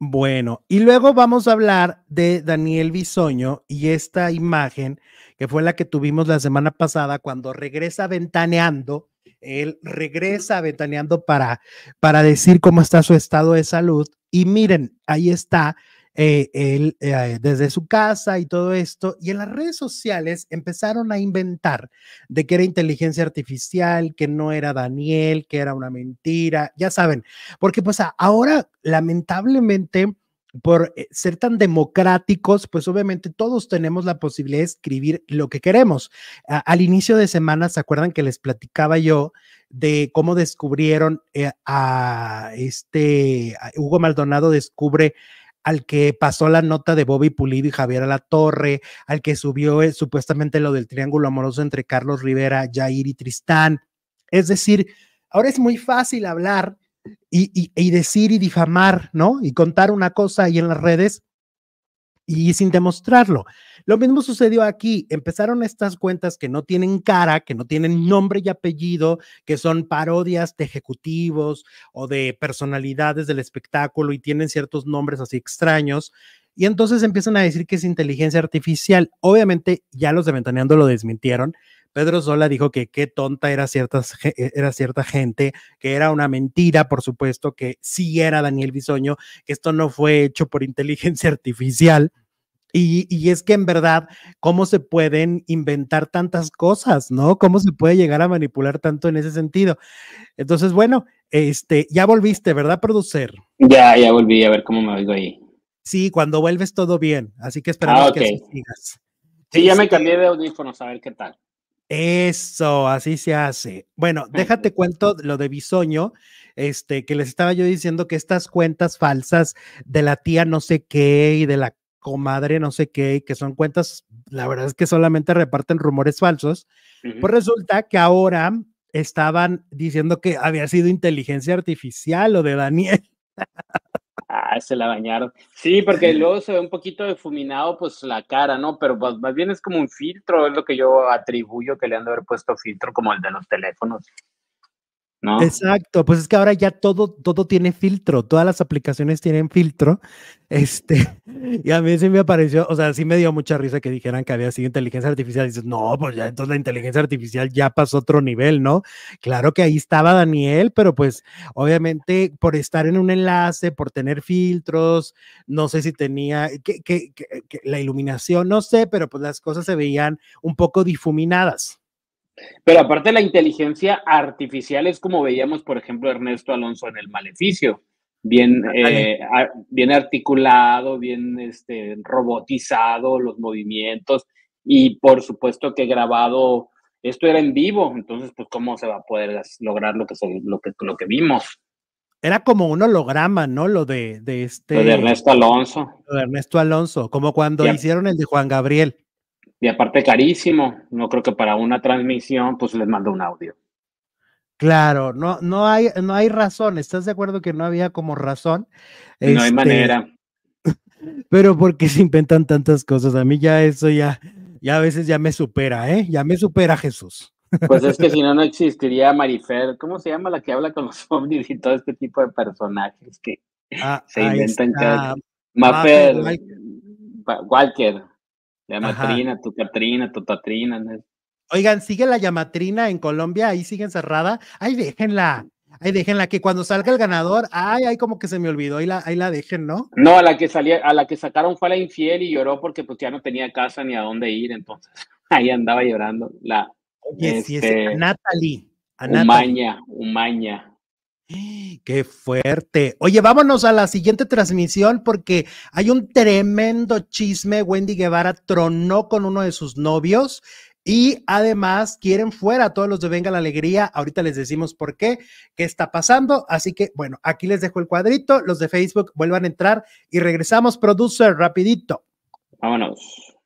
Bueno, y luego vamos a hablar de Daniel Bisoño y esta imagen que fue la que tuvimos la semana pasada cuando regresa ventaneando, él regresa ventaneando para, para decir cómo está su estado de salud. Y miren, ahí está eh, él, eh, desde su casa y todo esto. Y en las redes sociales empezaron a inventar de que era inteligencia artificial, que no era Daniel, que era una mentira, ya saben, porque pues ahora lamentablemente por eh, ser tan democráticos, pues obviamente todos tenemos la posibilidad de escribir lo que queremos. al inicio de semana, ¿se acuerdan que les platicaba yo de cómo descubrieron a este, Hugo Maldonado descubre al que pasó la nota de Bobby Pulido y Javier Alatorre, al que subió eh, supuestamente lo del triángulo amoroso entre Carlos Rivera, Jair y Tristán. Es decir, ahora es muy fácil hablar y, y, y decir y difamar, ¿no? Y contar una cosa ahí en las redes y sin demostrarlo. Lo mismo sucedió aquí. Empezaron estas cuentas que no tienen cara, que no tienen nombre y apellido, que son parodias de ejecutivos o de personalidades del espectáculo y tienen ciertos nombres así extraños. Y entonces empiezan a decir que es inteligencia artificial. Obviamente ya los de Ventaneando lo desmintieron, Pedro Sola dijo que qué tonta era, eh, era cierta gente, que era una mentira, por supuesto, que sí era Daniel Bisoño, que esto no fue hecho por inteligencia artificial. Y, es que en verdad, ¿cómo se pueden inventar tantas cosas, no? ¿Cómo se puede llegar a manipular tanto en ese sentido? Entonces, bueno, este, ya volviste, ¿verdad, producer? Ya, ya volví, a ver cómo me oigo ahí. Sí, cuando vuelves todo bien, así que esperamos ah, que sigas. Sí, ya me cambié de audífonos, a ver qué tal. Eso, así se hace. Bueno, déjate cuento lo de Bisoño, este, que les estaba yo diciendo que estas cuentas falsas de la tía no sé qué y de la comadre no sé qué, y que son cuentas, la verdad es que solamente reparten rumores falsos, pues resulta que ahora estaban diciendo que había sido inteligencia artificial o de Daniel. Ah, se la bañaron. Sí, porque luego se ve un poquito defuminado, pues la cara, ¿no? Pero pues, más bien es como un filtro, es lo que yo atribuyo que le han de haber puesto filtro como el de los teléfonos. Exacto, pues es que ahora ya todo, todo tiene filtro, todas las aplicaciones tienen filtro, este, y a mí sí me apareció, o sea, sí me dio mucha risa que dijeran que había sido inteligencia artificial, dices, no, pues ya entonces la inteligencia artificial ya pasó otro nivel, ¿no? Claro que ahí estaba Daniel, pero pues obviamente por estar en un enlace, por tener filtros, no sé si tenía, la iluminación, no sé, pero pues las cosas se veían un poco difuminadas. Pero aparte la inteligencia artificial es como veíamos, por ejemplo, Ernesto Alonso en El Maleficio, bien, ah, eh, bien articulado, bien este, robotizado los movimientos y por supuesto que grabado, esto era en vivo, entonces pues cómo se va a poder lograr lo que, lo lo que vimos. Era como un holograma, ¿no? Lo de, este... de Ernesto Alonso. Lo de Ernesto Alonso, como cuando hicieron el de Juan Gabriel. Y aparte carísimo, no creo que para una transmisión pues les mando un audio. Claro, no, no, hay, no hay razón, ¿estás de acuerdo que no había como razón? No hay este, manera. Pero porque se inventan tantas cosas? A mí ya eso ya, ya a veces ya me supera, ¿eh? Ya me supera Jesús. Pues es que si no, no existiría Marifer, ¿cómo se llama la que habla con los zombies y todo este tipo de personajes que ah, se inventan cada... Ah, Walker. La llamatrina, tu catrina, tu tatrina. Oigan, sigue la llamatrina en Colombia, ahí sigue encerrada. Ay, déjenla. Ay, déjenla, que cuando salga el ganador, ay, ay, como que se me olvidó, ahí la, ahí la dejen, ¿no? No, a la que salía, a la que sacaron fue la infiel y lloró porque pues ya no tenía casa ni a dónde ir, entonces ahí andaba llorando. La, este, es Natalie. Umaña. Qué fuerte. Oye, vámonos a la siguiente transmisión porque hay un tremendo chisme. Wendy Guevara tronó con uno de sus novios y además quieren fuera a todos los de Venga la Alegría. Ahorita les decimos por qué, qué está pasando. Así que, bueno, aquí les dejo el cuadrito. Los de Facebook vuelvan a entrar y regresamos, producer, rapidito. Vámonos.